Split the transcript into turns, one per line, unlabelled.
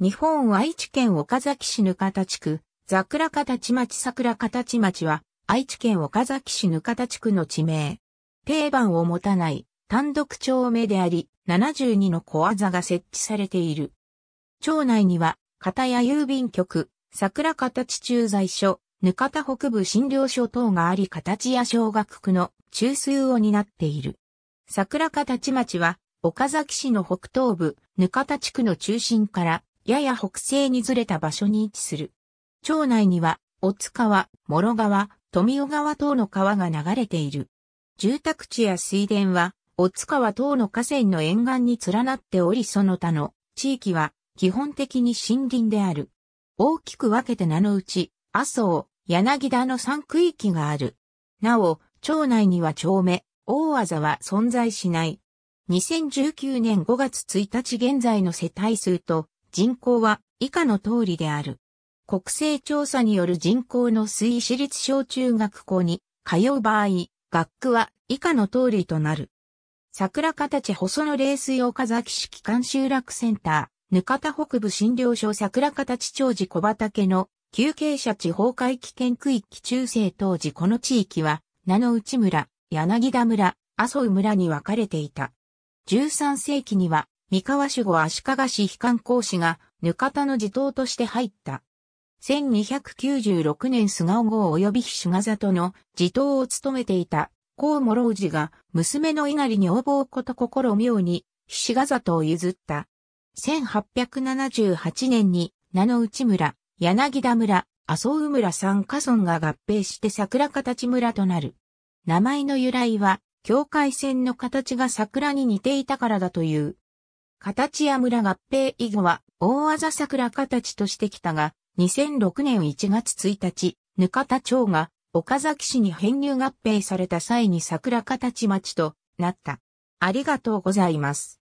日本愛知県岡崎市ぬかた地区、桜形町桜形町は、愛知県岡崎市ぬかた地区の地名。定番を持たない単独町名であり、72の小技が設置されている。町内には、片屋郵便局、桜形駐在所、ぬかた北部診療所等があり形屋小学区の中枢を担っている。桜形町は、岡崎市の北東部、ぬかた地区の中心からやや北西にずれた場所に位置する。町内には、大津川、諸川、富尾川等の川が流れている。住宅地や水田は、大津川等の河川の沿岸に連なっておりその他の地域は基本的に森林である。大きく分けて名のうち、麻生、柳田の3区域がある。なお、町内には町目、大技は存在しない。2019年5月1日現在の世帯数と人口は以下の通りである。国勢調査による人口の推移私立小中学校に通う場合、学区は以下の通りとなる。桜形細野冷水岡崎市機関集落センター、ぬかた北部診療所桜形長寺小畑の休憩者地方海危険区域中世当時この地域は、名の内村、柳田村、麻生村に分かれていた。13世紀には三河守護足利氏非官公使が、ぬかたの地頭として入った。1296年菅生号及び菱賀里の地頭を務めていた、高諸氏が、娘の稲荷に応募をこと心妙に、菱賀里を譲った。1878年に、名の内村、柳田村、麻生村三家村が合併して桜形村となる。名前の由来は、境界線の形が桜に似ていたからだという。形や村合併以後は、大技桜形としてきたが、2006年1月1日、ぬかた町が、岡崎市に編入合併された際に桜形町となった。ありがとうございます。